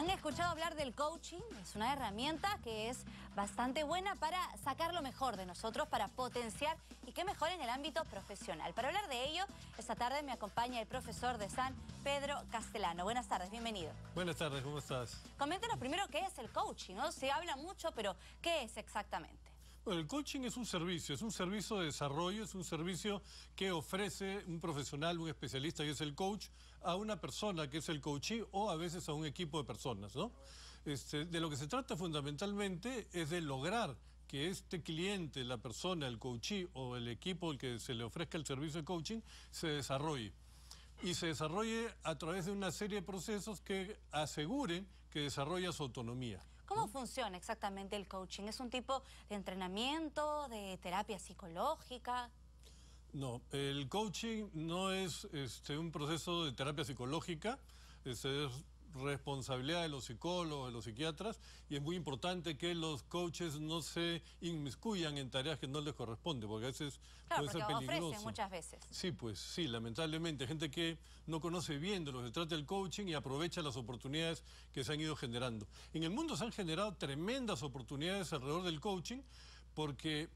Han escuchado hablar del coaching, es una herramienta que es bastante buena para sacar lo mejor de nosotros, para potenciar y que mejor en el ámbito profesional. Para hablar de ello, esta tarde me acompaña el profesor de San Pedro Castellano. Buenas tardes, bienvenido. Buenas tardes, ¿cómo estás? Coméntanos primero qué es el coaching, ¿no? Se habla mucho, pero ¿qué es exactamente? el coaching es un servicio, es un servicio de desarrollo, es un servicio que ofrece un profesional, un especialista que es el coach, a una persona que es el coachee o a veces a un equipo de personas, este, de lo que se trata fundamentalmente es de lograr que este cliente, la persona, el coachee o el equipo al que se le ofrezca el servicio de coaching, se desarrolle y se desarrolle a través de una serie de procesos que aseguren que desarrolla su autonomía. ¿Cómo funciona exactamente el coaching? ¿Es un tipo de entrenamiento, de terapia psicológica? No, el coaching no es este, un proceso de terapia psicológica, es responsabilidad de los psicólogos, de los psiquiatras, y es muy importante que los coaches no se inmiscuyan en tareas que no les corresponde, porque a veces puede ser peligroso. Ofrecen muchas veces. Sí, pues sí, lamentablemente, gente que no conoce bien de lo que se trata el coaching y aprovecha las oportunidades que se han ido generando. En el mundo se han generado tremendas oportunidades alrededor del coaching, porque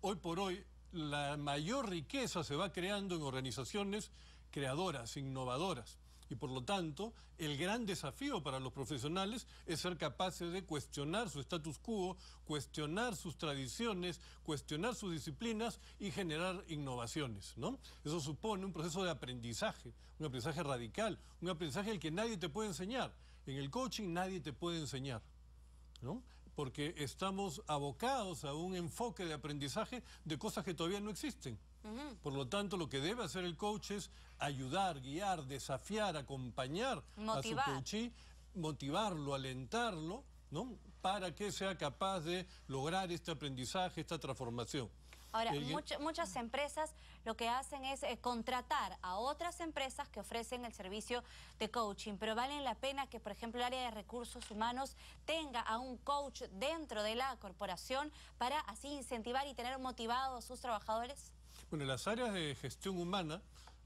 hoy por hoy la mayor riqueza se va creando en organizaciones creadoras, innovadoras. Y por lo tanto, el gran desafío para los profesionales es ser capaces de cuestionar su status quo, cuestionar sus tradiciones, cuestionar sus disciplinas y generar innovaciones. Eso supone un proceso de aprendizaje, un aprendizaje radical, un aprendizaje al que nadie te puede enseñar. En el coaching nadie te puede enseñar. porque estamos abocados a un enfoque de aprendizaje de cosas que todavía no existen. Por lo tanto, lo que debe hacer el coach es ayudar, guiar, desafiar, acompañar a su coachee, motivarlo, alentarlo, ¿no? Para que sea capaz de lograr este aprendizaje, esta transformación. Ahora, muchas empresas lo que hacen es eh, contratar a otras empresas que ofrecen el servicio de coaching, pero vale la pena que, por ejemplo, el área de recursos humanos tenga a un coach dentro de la corporación para así incentivar y tener motivados a sus trabajadores? Bueno, las áreas de gestión humana,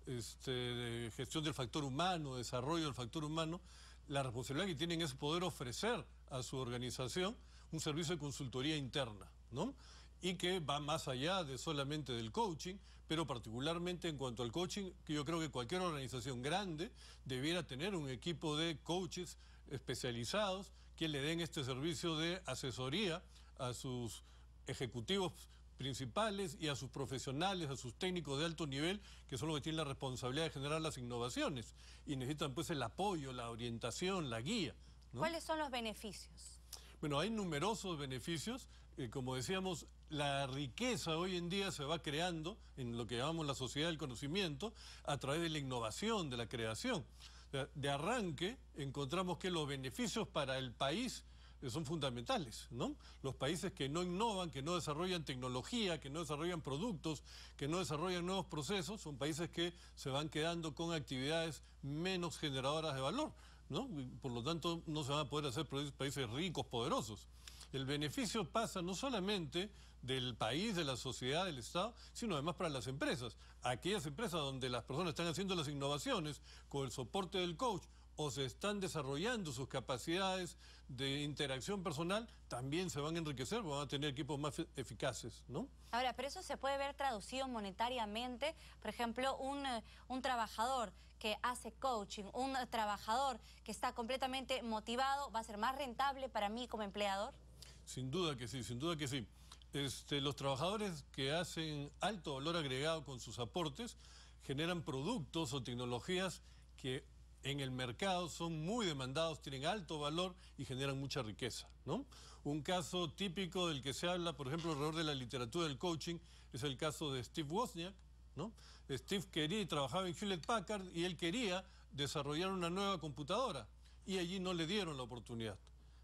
este, de gestión del factor humano, desarrollo del factor humano, la responsabilidad que tienen es poder ofrecer a su organización un servicio de consultoría interna, ¿no? Y que va más allá de solamente del coaching, pero particularmente en cuanto al coaching, yo creo que cualquier organización grande debiera tener un equipo de coaches especializados que le den este servicio de asesoría a sus ejecutivos principales y a sus profesionales, a sus técnicos de alto nivel, que son los que tienen la responsabilidad de generar las innovaciones y necesitan pues el apoyo, la orientación, la guía. ¿Cuáles son los beneficios? Bueno, hay numerosos beneficios. Eh, como decíamos, la riqueza hoy en día se va creando en lo que llamamos la sociedad del conocimiento a través de la innovación, de la creación. de arranque encontramos que los beneficios para el país son fundamentales, ¿no? Los países que no innovan, que no desarrollan tecnología, que no desarrollan productos, que no desarrollan nuevos procesos, son países que se van quedando con actividades menos generadoras de valor, ¿no? Por lo tanto, no se van a poder hacer países ricos, poderosos. El beneficio pasa no solamente del país, de la sociedad, del Estado, sino además para las empresas. Aquellas empresas donde las personas están haciendo las innovaciones con el soporte del coach, o se están desarrollando sus capacidades de interacción personal, también se van a enriquecer, van a tener equipos más eficaces, ¿no? Ahora, pero eso se puede ver traducido monetariamente, por ejemplo, eh, un, trabajador que hace coaching, un trabajador que está completamente motivado, ¿va a ser más rentable para mí como empleador? Sin duda que sí, sin duda que sí. Este, los trabajadores que hacen alto valor agregado con sus aportes generan productos o tecnologías que en el mercado, son muy demandados, tienen alto valor y generan mucha riqueza. ¿no? Un caso típico del que se habla, por ejemplo, alrededor de la literatura del coaching, es el caso de Steve Wozniak. ¿no? Steve quería y trabajaba en Hewlett Packard y él quería desarrollar una nueva computadora y allí no le dieron la oportunidad.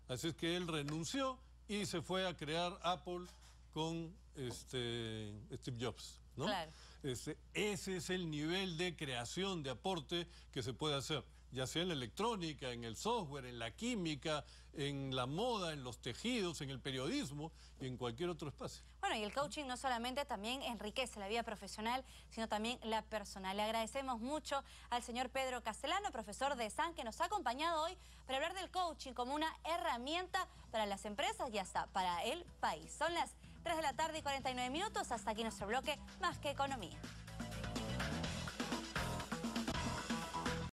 Así es que él renunció y se fue a crear Apple con este, Steve Jobs. Ese, ese es el nivel de creación, de aporte que se puede hacer ya sea en la electrónica, en el software, en la química, en la moda, en los tejidos, en el periodismo y en cualquier otro espacio. Bueno, y el coaching no solamente también enriquece la vida profesional, sino también la personal. Le agradecemos mucho al señor Pedro Castellano, profesor de SAN, que nos ha acompañado hoy para hablar del coaching como una herramienta para las empresas y hasta para el país. Son las 3 de la tarde y 49 minutos. Hasta aquí nuestro bloque Más que Economía.